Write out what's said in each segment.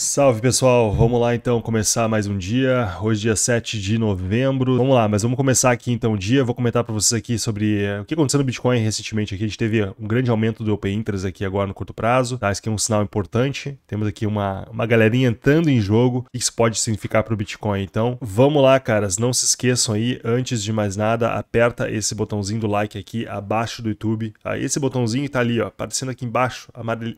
Salve pessoal, vamos lá então começar mais um dia, hoje dia 7 de novembro, vamos lá, mas vamos começar aqui então o dia, vou comentar para vocês aqui sobre eh, o que aconteceu no Bitcoin recentemente aqui, a gente teve um grande aumento do Open Interest aqui agora no curto prazo, tá? Isso aqui é um sinal importante, temos aqui uma, uma galerinha entrando em jogo, o que isso pode significar para o Bitcoin, então vamos lá caras, não se esqueçam aí, antes de mais nada, aperta esse botãozinho do like aqui abaixo do YouTube, tá? esse botãozinho tá ali ó, aparecendo aqui embaixo,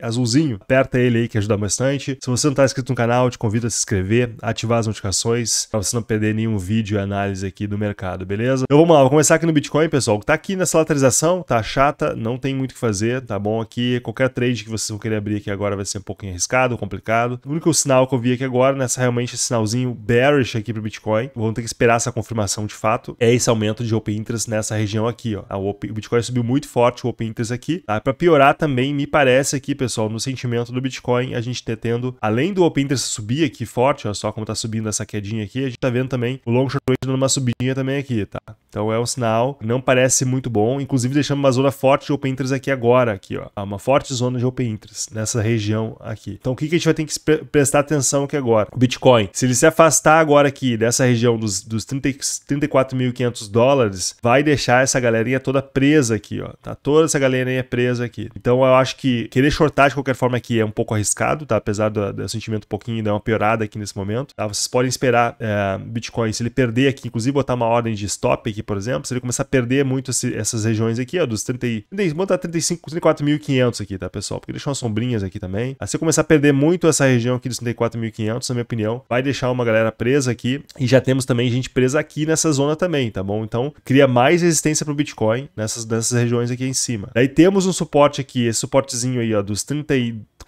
azulzinho, aperta ele aí que ajuda bastante, se você não tá inscrito no canal, te convido a se inscrever, ativar as notificações para você não perder nenhum vídeo e análise aqui do mercado, beleza? Então vamos lá, vou começar aqui no Bitcoin, pessoal. Tá aqui nessa lateralização, tá chata, não tem muito o que fazer, tá bom? Aqui, qualquer trade que vocês vão querer abrir aqui agora vai ser um pouquinho arriscado, complicado. O único sinal que eu vi aqui agora, nessa realmente esse sinalzinho bearish aqui o Bitcoin, vamos ter que esperar essa confirmação de fato, é esse aumento de open interest nessa região aqui, ó. O Bitcoin subiu muito forte, o open interest aqui. Tá? Para piorar também, me parece aqui, pessoal, no sentimento do Bitcoin, a gente ter tá tendo, além do o Open Interest subir aqui forte, olha só como tá subindo essa quedinha aqui, a gente tá vendo também o Long Short Rate dando uma subidinha também aqui, tá? Então é um sinal, não parece muito bom, inclusive deixando uma zona forte de open interest aqui agora, aqui ó, uma forte zona de open interest nessa região aqui. Então o que, que a gente vai ter que prestar atenção aqui agora? O Bitcoin, se ele se afastar agora aqui dessa região dos, dos 34.500 dólares, vai deixar essa galerinha toda presa aqui, ó, tá? Toda essa galerinha presa aqui. Então eu acho que querer shortar de qualquer forma aqui é um pouco arriscado, tá? Apesar do, do sentimento um pouquinho dar uma piorada aqui nesse momento, tá? Vocês podem esperar é, Bitcoin, se ele perder aqui, inclusive botar uma ordem de stop aqui aqui, por exemplo, se ele começar a perder muito esse, essas regiões aqui, ó, dos 30 e... Botar 35, 34.500 aqui, tá, pessoal? Porque deixa umas sombrinhas aqui também. Aí, se ele começar a perder muito essa região aqui dos 34.500, na minha opinião, vai deixar uma galera presa aqui. E já temos também gente presa aqui nessa zona também, tá bom? Então, cria mais resistência pro Bitcoin nessas, nessas regiões aqui em cima. Daí temos um suporte aqui, esse suportezinho aí, ó, dos 30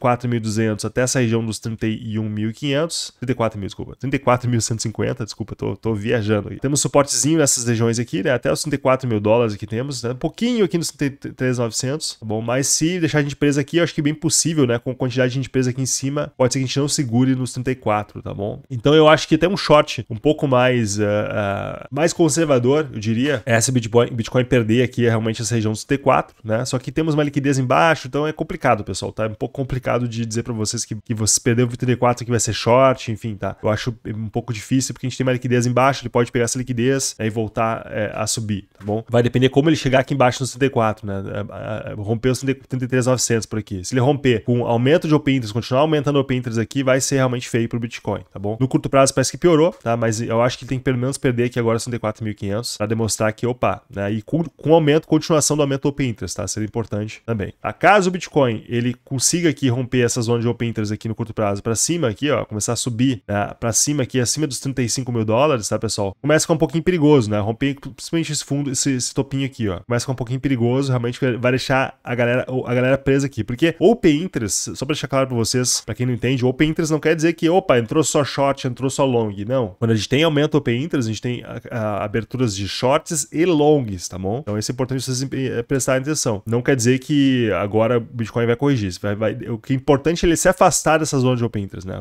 34.200 até essa região dos 31.500, 34 mil, desculpa, 34.150, desculpa, tô, tô viajando aqui. Temos suportezinho nessas regiões aqui, né, até os 34 mil dólares que temos, né, um pouquinho aqui nos 33.900, tá bom? Mas se deixar a gente presa aqui, eu acho que é bem possível, né, com a quantidade de gente presa aqui em cima, pode ser que a gente não segure nos 34, tá bom? Então eu acho que até um short um pouco mais, uh, uh, mais conservador, eu diria, é essa Bitcoin, Bitcoin perder aqui é realmente essa região dos 34, né, só que temos uma liquidez embaixo, então é complicado, pessoal, tá? É um pouco complicado de dizer para vocês que, que você perdeu o 34 que vai ser short, enfim, tá? Eu acho um pouco difícil porque a gente tem uma liquidez embaixo, ele pode pegar essa liquidez né, e voltar é, a subir, tá bom? Vai depender como ele chegar aqui embaixo nos 34, né? É, é, é, romper os 33,900 por aqui. Se ele romper com aumento de open interest, continuar aumentando o open interest aqui, vai ser realmente feio pro Bitcoin, tá bom? No curto prazo parece que piorou, tá? Mas eu acho que ele tem que pelo menos perder aqui agora 34.500 para demonstrar que, opa, né? E com, com aumento, continuação do aumento do open interest, tá? Seria importante também. Tá? Caso o Bitcoin ele consiga aqui romper romper essa zona de open interest aqui no curto prazo para cima aqui, ó, começar a subir né, para cima aqui, acima dos 35 mil dólares, tá, pessoal? Começa a ficar um pouquinho perigoso, né? Romper principalmente esse fundo, esse, esse topinho aqui, ó. Começa a ficar um pouquinho perigoso, realmente vai deixar a galera, a galera presa aqui. Porque open interest, só para deixar claro para vocês, para quem não entende, open interest não quer dizer que, opa, entrou só short, entrou só long. Não. Quando a gente tem aumento open interest, a gente tem a, ah, a, ah, aberturas de shorts e longs, tá bom? Então, isso é importante vocês eh, prestarem atenção. Não quer dizer que agora o Bitcoin vai corrigir. Vai, vai, eu que é importante ele se afastar dessa zona de open interest, né?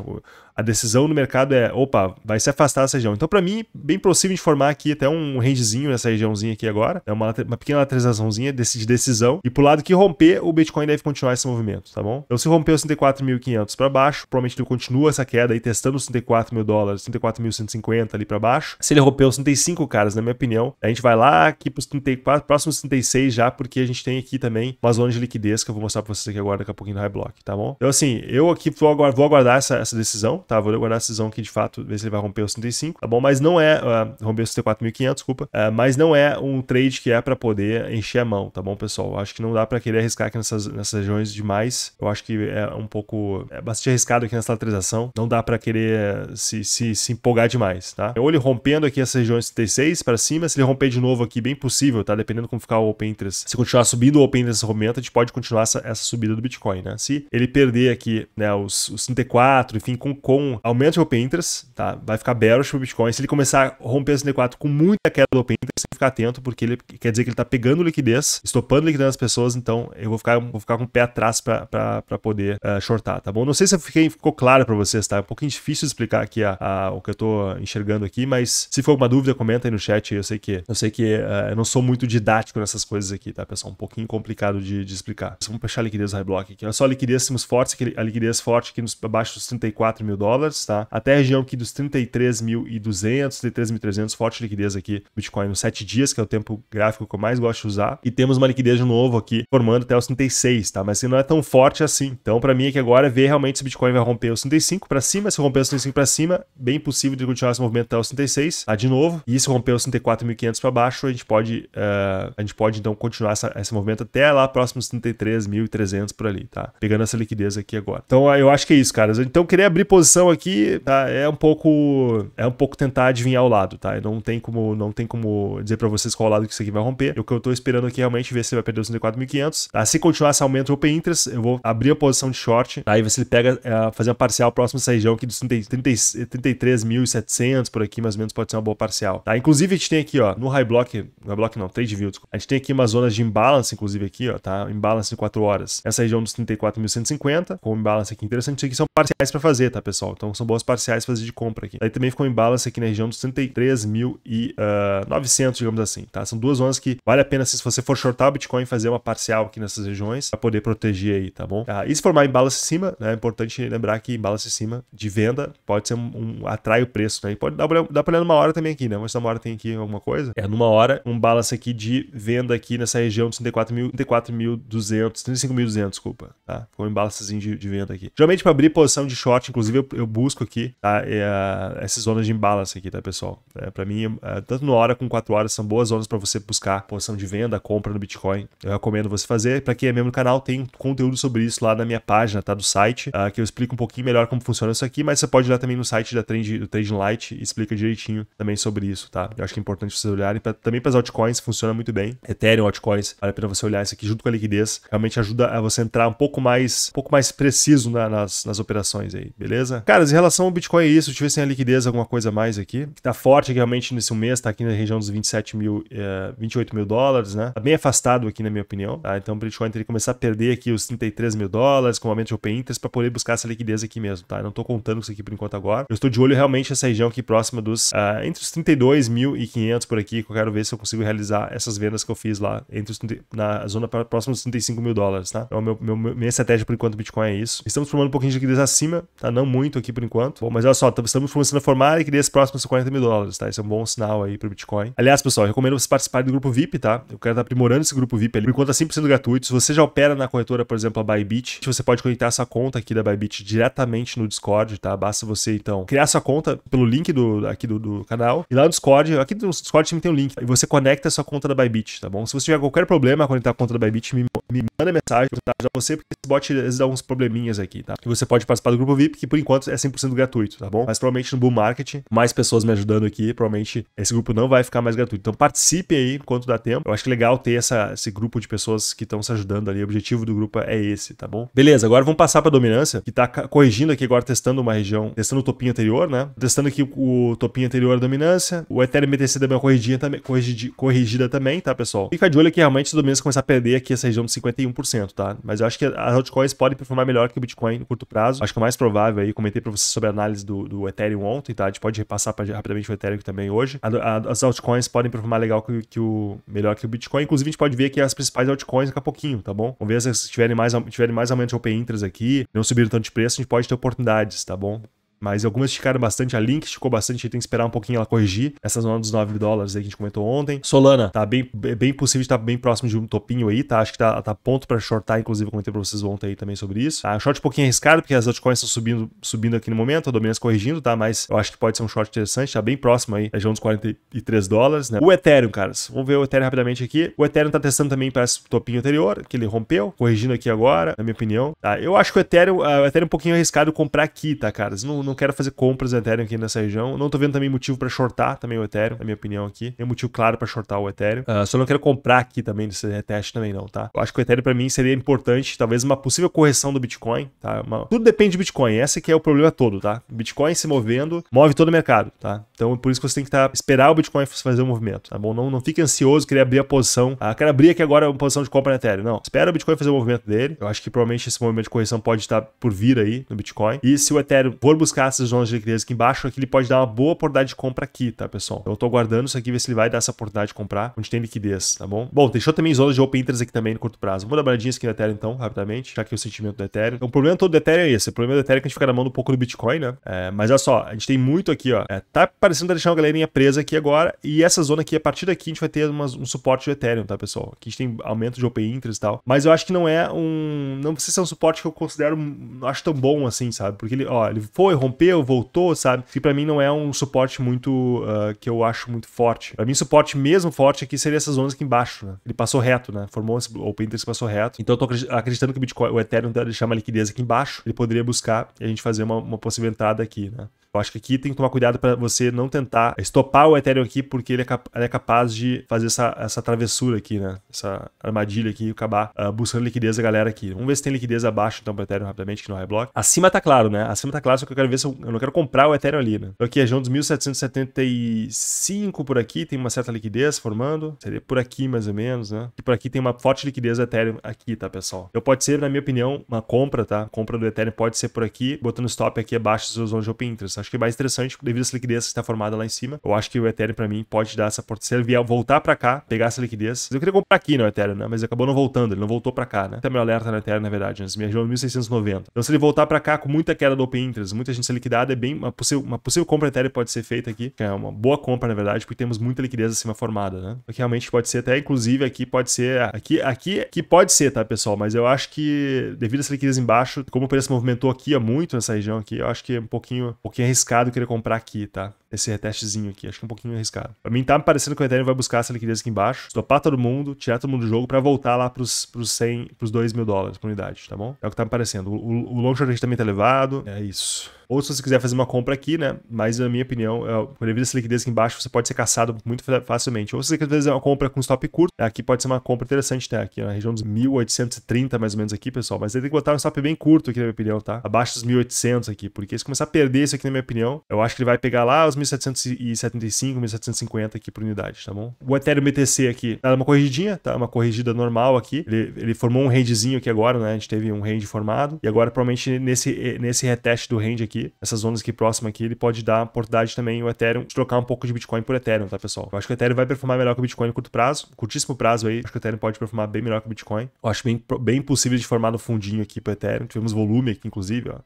a decisão no mercado é, opa, vai se afastar dessa região. Então, para mim, bem possível informar formar aqui até um rangezinho nessa regiãozinha aqui agora, é uma, uma pequena lateralizaçãozinha desse, de decisão, e pro lado que romper, o Bitcoin deve continuar esse movimento, tá bom? Então, se romper os 34.500 para baixo, provavelmente ele continua essa queda aí, testando os 34 mil dólares, 34.150 ali para baixo. Se ele romper os 35, caras, na minha opinião, a gente vai lá aqui pros 34, próximos 36 já, porque a gente tem aqui também uma zona de liquidez que eu vou mostrar pra vocês aqui agora daqui a pouquinho no High Block, tá bom? Então, assim, eu aqui vou aguardar, vou aguardar essa, essa decisão, tá, vou guardar a decisão aqui de fato, ver se ele vai romper os 35, tá bom? Mas não é, uh, romper os 34.500, desculpa, uh, mas não é um trade que é para poder encher a mão, tá bom, pessoal? Eu acho que não dá para querer arriscar aqui nessas, nessas regiões demais, eu acho que é um pouco, é bastante arriscado aqui nessa lateralização, não dá para querer se, se, se empolgar demais, tá? Ou ele rompendo aqui essas regiões 36 para cima, se ele romper de novo aqui, bem possível, tá? Dependendo como ficar o Open Interest. Se continuar subindo o Open Interest rompimento, a gente pode continuar essa, essa subida do Bitcoin, né? Se ele perder aqui, né, os, os 34, enfim, com com aumento o open interest, tá? Vai ficar bearish pro Bitcoin. Se ele começar a romper a 4 com muita queda do open ficar atento, porque ele quer dizer que ele está pegando liquidez, estopando liquidez nas pessoas, então eu vou ficar, vou ficar com o pé atrás para poder uh, shortar, tá bom? Não sei se fiquei, ficou claro para vocês, tá? É um pouquinho difícil explicar aqui a, a, o que eu estou enxergando aqui, mas se for alguma dúvida, comenta aí no chat. Eu sei que eu sei que uh, eu não sou muito didático nessas coisas aqui, tá, pessoal? Um pouquinho complicado de, de explicar. Vamos fechar a liquidez do high block aqui. Olha só a liquidez, temos fortes, a liquidez forte aqui nos, abaixo dos 34 mil dólares, tá? Até a região aqui dos 33.200, 33.300, forte liquidez aqui, Bitcoin no 7 dias dias, que é o tempo gráfico que eu mais gosto de usar. E temos uma liquidez de novo aqui, formando até os 36, tá? Mas assim, não é tão forte assim. Então, para mim, é que agora ver realmente se o Bitcoin vai romper os 35 para cima. Se romper os 35 para cima, bem possível de continuar esse movimento até os 36, tá? De novo. E se romper os 34.500 para baixo, a gente pode, uh, a gente pode então continuar essa, esse movimento até lá próximos 33.300 por ali, tá? Pegando essa liquidez aqui agora. Então, eu acho que é isso, caras. Então, querer abrir posição aqui, tá? É um pouco, é um pouco tentar adivinhar o lado, tá? Não tem como, não tem como dizer para vocês qual lado que isso aqui vai romper. O que eu tô esperando aqui realmente é ver se ele vai perder os 34.500. Tá? Se continuar esse aumento open interest, eu vou abrir a posição de short. Aí tá? pega, é, fazer uma parcial próxima dessa região aqui dos 33.700 por aqui, mais ou menos, pode ser uma boa parcial. Tá? Inclusive, a gente tem aqui, ó, no high block, no high block não, trade view, desculpa. A gente tem aqui umas zonas de imbalance, inclusive aqui, ó, tá? Imbalance de 4 horas. Essa região dos 34.150, com imbalance aqui interessante, isso aqui são parciais para fazer, tá, pessoal? Então são boas parciais para fazer de compra aqui. Aí também ficou imbalance aqui na região dos 33.900, ah, digamos digamos assim, tá? São duas zonas que vale a pena, se você for shortar o Bitcoin, fazer uma parcial aqui nessas regiões para poder proteger aí, tá bom? Ah, e se formar em balance cima, né? É importante lembrar que em balance cima de venda pode ser um, um atrai o preço, né? E pode dar, dá para olhar numa hora também aqui, né? Mas numa hora tem aqui alguma coisa. É, numa hora, um balance aqui de venda aqui nessa região de 34.200, 35.200, desculpa, tá? com um balancezinho de, de, venda aqui. Geralmente para abrir posição de short, inclusive eu, eu busco aqui, tá? É, ah, essas zonas de imbalance aqui, tá, pessoal? É, para mim, é, tanto na hora com quatro horas são boas zonas para você buscar posição de venda, compra no Bitcoin. Eu recomendo você fazer. Para quem é membro do canal, tem conteúdo sobre isso lá na minha página, tá? Do site, uh, que eu explico um pouquinho melhor como funciona isso aqui, mas você pode ir lá também no site da Trend, do Trading Light e explica direitinho também sobre isso, tá? Eu acho que é importante vocês olharem. Pra, também para as altcoins, funciona muito bem. Ethereum, altcoins, vale a pena você olhar isso aqui junto com a liquidez. Realmente ajuda a você entrar um pouco mais, um pouco mais preciso na, nas, nas operações aí, beleza? Caras, em relação ao Bitcoin é isso. Deixa eu ver se tem a liquidez, alguma coisa mais aqui. Que tá forte, aqui, realmente nesse mês, tá aqui na região dos 27 27 mil, é, 28 mil dólares, né? Tá bem afastado aqui, na minha opinião. Tá? Então o Bitcoin teria que começar a perder aqui os 33 mil dólares com o aumento de open interest para poder buscar essa liquidez aqui mesmo, tá? Eu não tô contando com isso aqui por enquanto agora. Eu estou de olho realmente nessa região aqui próxima dos, uh, entre os 32 mil e 500 por aqui, que eu quero ver se eu consigo realizar essas vendas que eu fiz lá, entre os na zona próxima dos 35 mil dólares, tá? Então meu, meu, minha estratégia por enquanto Bitcoin é isso. Estamos formando um pouquinho de liquidez acima, tá? Não muito aqui por enquanto. Bom, mas olha só, estamos começando a formar liquidez próxima dos 40 mil dólares, tá? Isso é um bom sinal aí para o Bitcoin. Aliás, pessoal, eu recomendo vocês participarem do grupo VIP, tá? Eu quero estar aprimorando esse grupo VIP ali. Por enquanto é tá 100% gratuito. Se você já opera na corretora, por exemplo, a Bybit, você pode conectar sua conta aqui da Bybit diretamente no Discord, tá? Basta você, então, criar sua conta pelo link do, aqui do, do canal. E lá no Discord, aqui no Discord sempre tem um link. E você conecta a sua conta da Bybit, tá bom? Se você tiver qualquer problema conectar a conta da Bybit, me, me manda mensagem, tá? Já você, porque esse bot eles dá uns probleminhas aqui, tá? E você pode participar do grupo VIP, que por enquanto é 100% gratuito, tá bom? Mas provavelmente no Bull Market, mais pessoas me ajudando aqui, provavelmente esse grupo não vai ficar mais gratuito. Então participe aí enquanto dá tempo. Eu acho legal ter essa, esse grupo de pessoas que estão se ajudando ali. O objetivo do grupo é esse, tá bom? Beleza, agora vamos passar para dominância, que está corrigindo aqui agora, testando uma região, testando o topinho anterior, né? Testando aqui o topinho anterior dominância. O Ethereum BTC corrigida também, corrigida, corrigida também, tá, pessoal? Fica de olho que realmente os dominância começar a perder aqui essa região de 51%, tá? Mas eu acho que as altcoins podem performar melhor que o Bitcoin no curto prazo. Acho que o mais provável aí, comentei para vocês sobre a análise do, do Ethereum ontem, tá? A gente pode repassar pra, rapidamente o Ethereum também hoje. A, a, as altcoins podem performar legal que, que, o melhor que o Bitcoin. Inclusive, a gente pode ver aqui as principais altcoins daqui a pouquinho, tá bom? Vamos ver se tiverem mais, tiverem mais aumento de open interest aqui, não subiram tanto de preço, a gente pode ter oportunidades, tá bom? mas algumas esticaram bastante. A Link esticou bastante, a gente tem que esperar um pouquinho ela corrigir. Essa zona dos 9 dólares aí que a gente comentou ontem. Solana, tá bem, é bem possível estar tá bem próximo de um topinho aí, tá? Acho que tá, tá ponto para shortar, inclusive eu comentei pra vocês ontem aí também sobre isso. Tá? Short um pouquinho arriscado, porque as altcoins estão subindo, subindo aqui no momento, a dominância corrigindo, tá? Mas eu acho que pode ser um short interessante, tá bem próximo aí, região dos 43 dólares, né? O Ethereum, caras, vamos ver o Ethereum rapidamente aqui. O Ethereum tá testando também para esse topinho anterior, que ele rompeu, corrigindo aqui agora, na minha opinião. Tá? Eu acho que o Ethereum, ah, o Ethereum é um pouquinho arriscado comprar aqui, tá, caras? não, não não quero fazer compras do Ethereum aqui nessa região. Não tô vendo também motivo para shortar também o Ethereum, na minha opinião aqui. Tem motivo claro para shortar o Ethereum. Uh, só não quero comprar aqui também nesse reteste também não, tá? Eu acho que o Ethereum para mim seria importante, talvez uma possível correção do Bitcoin, tá? Uma... Tudo depende do Bitcoin. Esse que é o problema todo, tá? Bitcoin se movendo, move todo o mercado, tá? Então por isso que você tem que tá, esperar o Bitcoin fazer o um movimento, tá bom? Não, não fique ansioso, querer abrir a posição. Ah, quero abrir aqui agora uma posição de compra no Ethereum. Não, espera o Bitcoin fazer o movimento dele. Eu acho que provavelmente esse movimento de correção pode estar tá por vir aí no Bitcoin. E se o Ethereum for buscar buscar essas zonas de liquidez aqui embaixo, aqui ele pode dar uma boa oportunidade de compra aqui, tá, pessoal? Eu tô guardando isso aqui, ver se ele vai dar essa oportunidade de comprar, onde tem liquidez, tá bom? Bom, deixou também zonas de open interest aqui também no curto prazo. Vou dar uma olhadinha aqui no Ethereum então, rapidamente, já que é o sentimento do Ethereum. Então, o problema todo do Ethereum é esse. O problema do Ethereum é que a gente fica na mão um pouco do Bitcoin, né? É, mas olha só, a gente tem muito aqui, ó. É, tá parecendo deixar uma galerinha presa aqui agora, e essa zona aqui, a partir daqui, a gente vai ter um suporte do Ethereum, tá, pessoal? Aqui a gente tem aumento de open interest e tal, mas eu acho que não é um... não sei se é um suporte que eu considero, hum, não acho tão bom assim, sabe? Porque ele, ó, ele foi romper rompeu, voltou, sabe? Que para mim não é um suporte muito uh, que eu acho muito forte. Para mim, suporte mesmo forte aqui seria essas ondas aqui embaixo, né? Ele passou reto, né? Formou esse open interest passou reto. Então eu tô acreditando que o Bitcoin, o Ethereum deve tá, deixar uma liquidez aqui embaixo. Ele poderia buscar e a gente fazer uma, uma possível entrada aqui, né? Eu acho que aqui tem que tomar cuidado para você não tentar estopar o Ethereum aqui, porque ele é, cap ele é capaz de fazer essa, essa, travessura aqui, né? Essa armadilha aqui e acabar uh, buscando liquidez da galera aqui. Vamos ver se tem liquidez abaixo, então, para Ethereum rapidamente, que não é block. Acima tá claro, né? Acima tá claro, só que eu quero ver se eu, eu, não quero comprar o Ethereum ali, né? Então aqui, região dos 1775 por aqui, tem uma certa liquidez formando. Seria por aqui, mais ou menos, né? E por aqui tem uma forte liquidez do Ethereum aqui, tá, pessoal? Eu pode ser, na minha opinião, uma compra, tá? compra do Ethereum pode ser por aqui, botando stop aqui abaixo dos seus de open interest. Acho que é mais interessante, devido a essa liquidez que está formada lá em cima. Eu acho que o Ethereum, para mim, pode dar essa porta. Se ele vier voltar para cá, pegar essa liquidez. Eu queria comprar aqui, né, o Ethereum, né? Mas acabou não voltando, ele não voltou para cá, né? Até tá meu alerta no Ethereum, na verdade, né? Minha região 1690. É então se ele voltar para cá com muita queda do open interest, muita gente ser liquidada, é bem uma possível, uma possível compra Ethereum pode ser feita aqui, que é uma boa compra, na verdade, porque temos muita liquidez acima formada, né? Que realmente pode ser até, inclusive, aqui pode ser, é, aqui, aqui, que pode ser, tá, pessoal? Mas eu acho que, devido a essa liquidez embaixo, como o preço movimentou aqui é muito nessa região aqui, eu acho que é um pouquinho, um pouquinho arriscado querer comprar aqui, tá? Esse retestezinho aqui, acho que é um pouquinho arriscado. Pra mim tá me parecendo que o Ethereum vai buscar essa liquidez aqui embaixo, estopar todo mundo, tirar todo mundo do jogo pra voltar lá pros, pros 100, pros 2 mil dólares por unidade, tá bom? É o que tá me parecendo. O, o, long short também tá elevado, é isso. Ou se você quiser fazer uma compra aqui, né? Mas na minha opinião, é, devido a essa liquidez aqui embaixo, você pode ser caçado muito facilmente. Ou se você quer fazer uma compra com stop curto, né? aqui pode ser uma compra interessante, tá? Aqui na região dos 1830, mais ou menos aqui, pessoal. Mas aí tem que botar um stop bem curto aqui, na minha opinião, tá? Abaixo dos 1800 aqui, porque se começar a perder isso aqui, na minha opinião, eu acho que ele vai pegar lá os 1775, 1750 aqui por unidade, tá bom? O Ethereum BTC aqui, tá uma corrigidinha, tá? Uma corrigida normal aqui. Ele, ele formou um rangezinho aqui agora, né? A gente teve um range formado. E agora, provavelmente, nesse, eh, nesse reteste do range aqui, essas zonas aqui próxima aqui, ele pode dar oportunidade também o Ethereum de trocar um pouco de Bitcoin por Ethereum, tá, pessoal? Eu acho que o Ethereum vai performar melhor que o Bitcoin no curto prazo, curtíssimo prazo aí, acho que o Ethereum pode performar bem melhor que o Bitcoin. Eu acho bem, bem possível de formar no fundinho aqui pro Ethereum, tivemos volume aqui, inclusive, ó,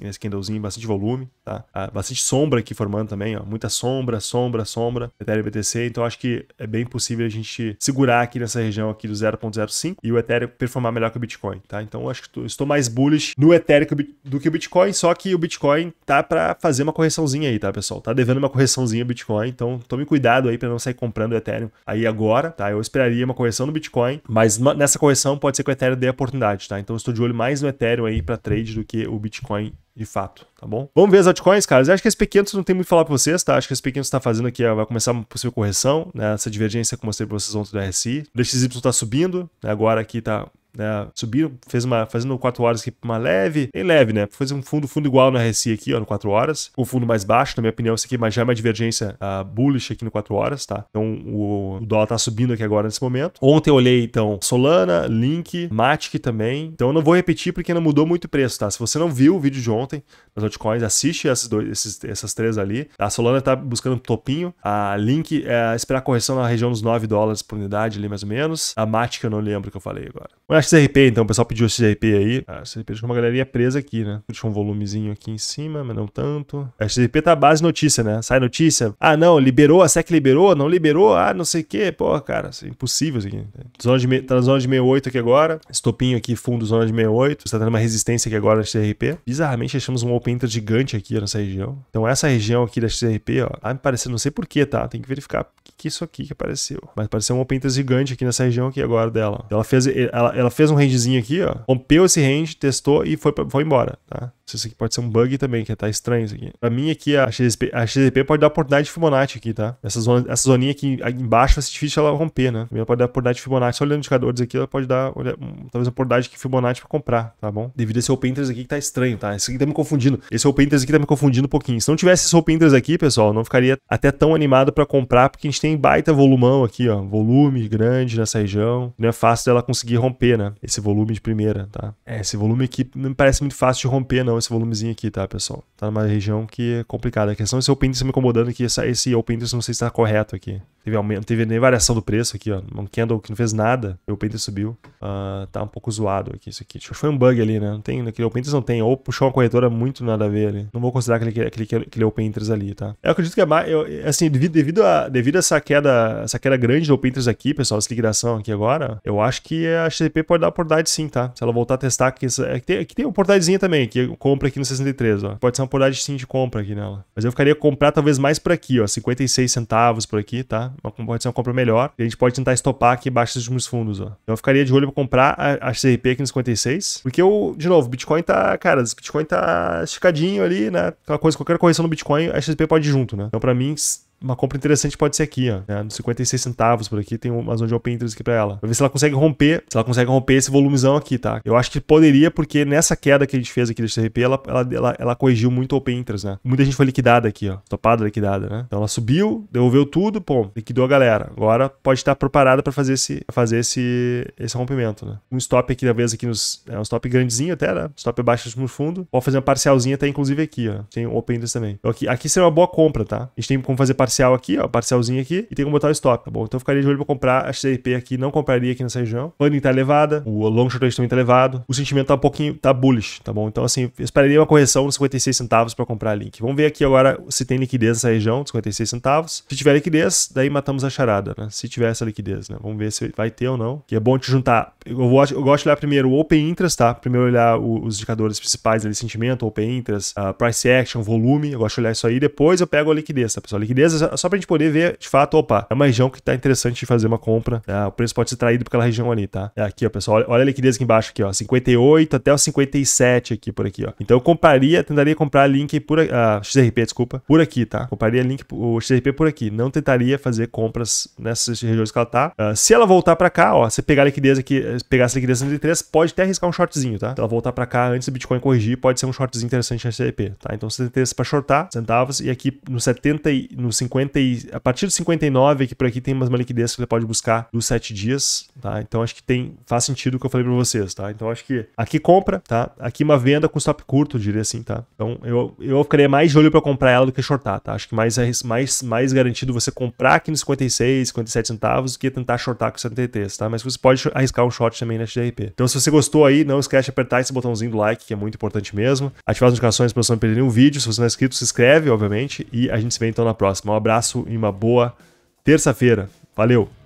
nesse candlezinho bastante volume, tá? Ah, bastante sombra aqui formando também, ó. Muita sombra, sombra, sombra, Ethereum BTC. Então acho que é bem possível a gente segurar aqui nessa região aqui do 0.05 e o Ethereum performar melhor que o Bitcoin, tá? Então acho que estou mais bullish no Ethereum do que o Bitcoin, só que o Bitcoin tá para fazer uma correçãozinha aí, tá, pessoal? Tá devendo uma correçãozinha o Bitcoin, então tome cuidado aí para não sair comprando o Ethereum aí agora, tá? Eu esperaria uma correção no Bitcoin, mas nessa correção pode ser que o Ethereum dê a oportunidade, tá? Então estou de olho mais no Ethereum aí para trade do que o Bitcoin Bitcoin de fato, tá bom? Vamos ver as altcoins, caras. Eu acho que as p não tem muito falar para vocês, tá? Acho que as pequeno está fazendo aqui, vai começar uma possível correção, né? Essa divergência que eu mostrei para vocês ontem do RSI. O DXY tá subindo, né? agora aqui tá né? Subiram, fez uma, fazendo 4 horas aqui uma leve, bem leve, né? Fez um fundo, fundo igual no RSI aqui, ó, no 4 horas. O fundo mais baixo, na minha opinião, isso aqui mas já é uma divergência uh, bullish aqui no 4 horas, tá? Então o, o, dólar tá subindo aqui agora nesse momento. Ontem eu olhei, então, Solana, Link, Matic também. Então eu não vou repetir porque não mudou muito o preço, tá? Se você não viu o vídeo de ontem das altcoins, assiste esses dois, esses, essas três ali. Tá? A Solana tá buscando um topinho. A Link é esperar correção na região dos 9 dólares por unidade ali, mais ou menos. A Matic eu não lembro o que eu falei agora. Mas XRP, então. O pessoal pediu XRP aí. A XRP deixou uma galeria presa aqui, né? Deixou um volumezinho aqui em cima, mas não tanto. É, tá a XRP tá base notícia, né? Sai notícia. Ah, não, liberou, a SEC liberou, não liberou, ah, não sei o quê. Pô, cara, é impossível isso aqui. Zona de, tá na zona de 68 aqui agora. Estopinho aqui, fundo, zona de 68. Está tendo uma resistência aqui agora na XRP. Bizarramente, achamos um open inter gigante aqui nessa região. Então, essa região aqui da XRP, ó, tá me parecendo, não sei porquê, tá? Tem que verificar o que, que é isso aqui que apareceu. Mas apareceu um open inter gigante aqui nessa região aqui agora dela. Ela fez, ela, ela fez um rangezinho aqui, ó, rompeu esse range, testou e foi, foi embora, tá? Isso aqui pode ser um bug também, que tá estranho isso aqui. Pra mim aqui, a XDP, a pode dar oportunidade de Fibonacci aqui, tá? Essa, zona, essa zoninha aqui embaixo vai ser difícil ela romper, né? Também ela pode dar oportunidade de Fibonacci. Só olhando indicadores aqui, ela pode dar olha, um, talvez uma oportunidade de Fibonacci pra comprar, tá bom? Devido a esse Open Interest aqui que tá estranho, tá? Esse aqui tá me confundindo. Esse Open Interest aqui tá me confundindo um pouquinho. Se não tivesse esse Open Interest aqui, pessoal, não ficaria até tão animado pra comprar, porque a gente tem baita volumão aqui, ó. Volume grande nessa região. Não é fácil dela conseguir romper, né? Esse volume de primeira, tá? É, esse volume aqui não me parece muito fácil de romper, não esse volumezinho aqui, tá, pessoal? Tá numa região que é complicada. A questão é esse open interest tá me incomodando aqui, essa, esse open interest não sei se tá correto aqui. Teve aumento, teve nem variação do preço aqui, ó. Um candle que não fez nada, o open interest subiu. Uh, tá um pouco zoado aqui isso aqui. Acho que foi um bug ali, né? Não tem, aquele open interest não tem. Ou puxou uma corretora muito nada a ver ali. Não vou considerar aquele, aquele, aquele open interest ali, tá? Eu acredito que é mais, eu, assim, devido, devido, a, devido a essa queda, essa queda grande do open interest aqui, pessoal, essa liquidação aqui agora, eu acho que a XTP pode dar oportunidade sim, tá? Se ela voltar a testar aqui, aqui é tem, aqui é tem oportunidadezinha também, que compra aqui no 63, ó. Pode ser uma oportunidade sim de compra aqui nela. Mas eu ficaria comprar talvez mais por aqui, ó. 56 centavos por aqui, tá? Pode ser uma compra melhor. E a gente pode tentar estopar aqui embaixo dos últimos fundos, ó. Então eu ficaria de olho pra comprar a, XRP aqui no 56. Porque eu, de novo, o Bitcoin tá, cara, o Bitcoin tá esticadinho ali, né? Aquela coisa, qualquer correção no Bitcoin, a XRP pode ir junto, né? Então pra mim, uma compra interessante pode ser aqui, ó. Né? Nos 56 centavos por aqui, tem uma zona de open interest aqui pra ela. Pra ver se ela consegue romper, se ela consegue romper esse volumezão aqui, tá? Eu acho que poderia, porque nessa queda que a gente fez aqui do RP, ela, ela, ela, ela corrigiu muito open interest, né? Muita gente foi liquidada aqui, ó. Topada, liquidada, né? Então ela subiu, devolveu tudo, pô, liquidou a galera. Agora pode estar preparada pra fazer esse, fazer esse, esse rompimento, né? Um stop aqui, da vez, aqui nos... É um stop grandezinho até, né? Stop abaixo no fundo. Pode fazer uma parcialzinha até, inclusive, aqui, ó. Tem open interest também. Então, aqui, aqui seria uma boa compra, tá? A gente tem como fazer parcial aqui, ó, parcialzinho aqui, e tem como botar o stop, tá bom? Então eu ficaria de olho pra comprar a XRP aqui, não compraria aqui nessa região. Funding tá elevada, o long short também tá elevado, o sentimento tá um pouquinho, tá bullish, tá bom? Então assim, eu esperaria uma correção nos 56 centavos para comprar a Link. Vamos ver aqui agora se tem liquidez nessa região, 56 centavos. Se tiver liquidez, daí matamos a charada, né? Se tiver essa liquidez, né? Vamos ver se vai ter ou não. Que é bom te juntar. Eu, vou, eu gosto de olhar primeiro o Open Interest, tá? Primeiro olhar o, os indicadores principais ali, sentimento, Open Interest, uh, Price Action, volume. Eu gosto de olhar isso aí. Depois eu pego a liquidez, tá, pessoal? A liquidez coisas, só pra gente poder ver, de fato, opa, é uma região que tá interessante de fazer uma compra, tá? O preço pode ser traído por aquela região ali, tá? É aqui, ó, pessoal, olha, olha a liquidez aqui embaixo, aqui, ó, 58 até o 57 aqui, por aqui, ó. Então eu compraria, tentaria comprar link por, a XRP, desculpa, por aqui, tá? Compraria link, o XRP por aqui, não tentaria fazer compras nessas regiões que ela tá. Ah, se ela voltar pra cá, ó, você pegar a liquidez aqui, eh, pegar essa liquidez 103, pode até arriscar um shortzinho, tá? Se ela voltar pra cá antes do Bitcoin corrigir, pode ser um shortzinho interessante na XRP, tá? Então você tem interesse pra shortar, centavos, e aqui no 70 e no 50 50 e, a partir de 59 aqui é por aqui tem umas liquidez que você pode buscar dos 7 dias, tá? Então acho que tem faz sentido o que eu falei para vocês, tá? Então acho que aqui compra, tá? Aqui uma venda com stop curto, diria assim, tá? Então eu, eu ficaria mais de olho para comprar ela do que shortar, tá? Acho que mais é mais mais garantido você comprar aqui nos 56, 57 centavos do que tentar shortar com 73, tá? Mas você pode arriscar um short também na XRP. Então se você gostou aí, não esquece de apertar esse botãozinho do like, que é muito importante mesmo. Ativar as notificações para você não perder nenhum vídeo. Se você não é inscrito, se inscreve, obviamente, e a gente se vê então na próxima. Um abraço e uma boa terça-feira. Valeu!